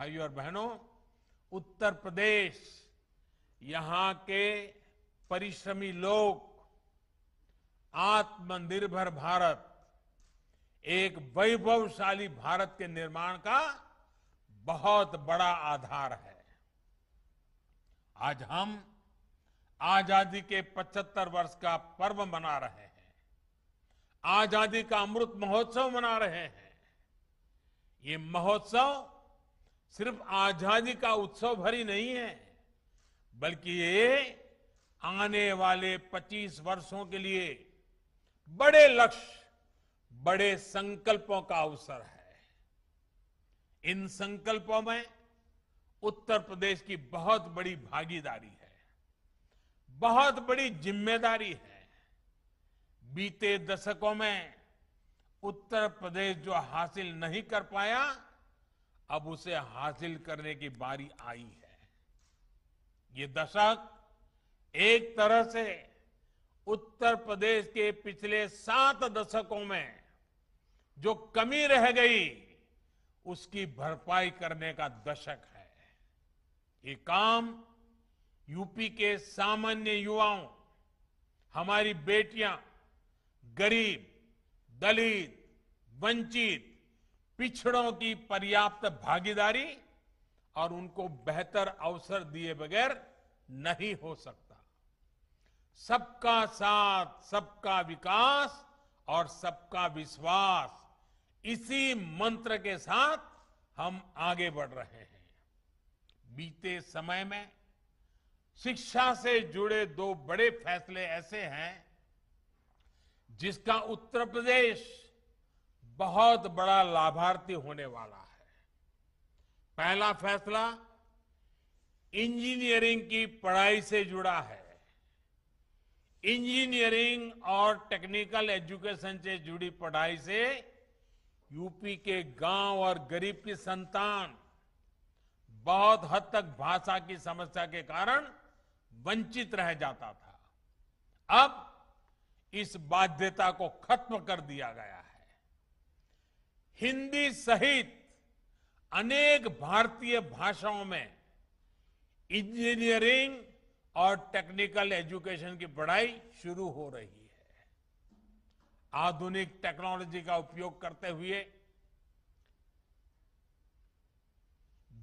भाइयों और बहनों उत्तर प्रदेश यहां के परिश्रमी लोग आत्मनिर्भर भारत एक वैभवशाली भारत के निर्माण का बहुत बड़ा आधार है आज हम आजादी के 75 वर्ष का पर्व मना रहे हैं आजादी का अमृत महोत्सव मना रहे हैं ये महोत्सव सिर्फ आजादी का उत्सव भरी नहीं है बल्कि ये आने वाले 25 वर्षों के लिए बड़े लक्ष्य बड़े संकल्पों का अवसर है इन संकल्पों में उत्तर प्रदेश की बहुत बड़ी भागीदारी है बहुत बड़ी जिम्मेदारी है बीते दशकों में उत्तर प्रदेश जो हासिल नहीं कर पाया अब उसे हासिल करने की बारी आई है ये दशक एक तरह से उत्तर प्रदेश के पिछले सात दशकों में जो कमी रह गई उसकी भरपाई करने का दशक है ये काम यूपी के सामान्य युवाओं हमारी बेटियां गरीब दलित वंचित पिछड़ों की पर्याप्त भागीदारी और उनको बेहतर अवसर दिए बगैर नहीं हो सकता सबका साथ सबका विकास और सबका विश्वास इसी मंत्र के साथ हम आगे बढ़ रहे हैं बीते समय में शिक्षा से जुड़े दो बड़े फैसले ऐसे हैं जिसका उत्तर प्रदेश बहुत बड़ा लाभार्थी होने वाला है पहला फैसला इंजीनियरिंग की पढ़ाई से जुड़ा है इंजीनियरिंग और टेक्निकल एजुकेशन से जुड़ी पढ़ाई से यूपी के गांव और गरीब की संतान बहुत हद तक भाषा की समस्या के कारण वंचित रह जाता था अब इस बाध्यता को खत्म कर दिया गया है हिंदी सहित अनेक भारतीय भाषाओं में इंजीनियरिंग और टेक्निकल एजुकेशन की पढ़ाई शुरू हो रही है आधुनिक टेक्नोलॉजी का उपयोग करते हुए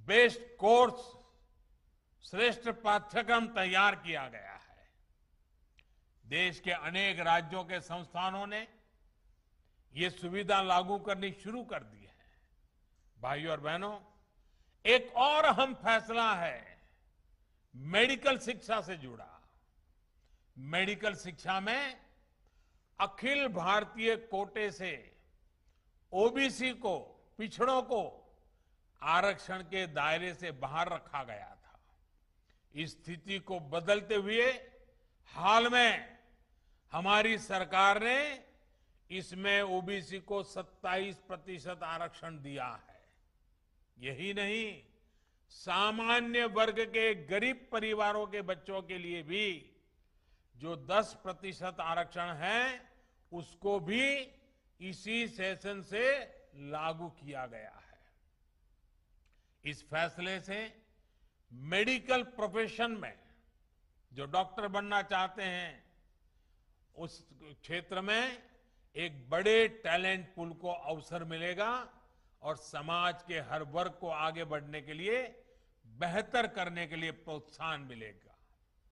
बेस्ट कोर्स श्रेष्ठ पाठ्यक्रम तैयार किया गया है देश के अनेक राज्यों के संस्थानों ने ये सुविधा लागू करनी शुरू कर दी है भाइयों और बहनों एक और अहम फैसला है मेडिकल शिक्षा से जुड़ा मेडिकल शिक्षा में अखिल भारतीय कोटे से ओबीसी को पिछड़ों को आरक्षण के दायरे से बाहर रखा गया था इस स्थिति को बदलते हुए हाल में हमारी सरकार ने इसमें ओबीसी को 27 प्रतिशत आरक्षण दिया है यही नहीं सामान्य वर्ग के गरीब परिवारों के बच्चों के लिए भी जो 10 प्रतिशत आरक्षण है उसको भी इसी सेशन से लागू किया गया है इस फैसले से मेडिकल प्रोफेशन में जो डॉक्टर बनना चाहते हैं उस क्षेत्र में एक बड़े टैलेंट पुल को अवसर मिलेगा और समाज के हर वर्ग को आगे बढ़ने के लिए बेहतर करने के लिए प्रोत्साहन मिलेगा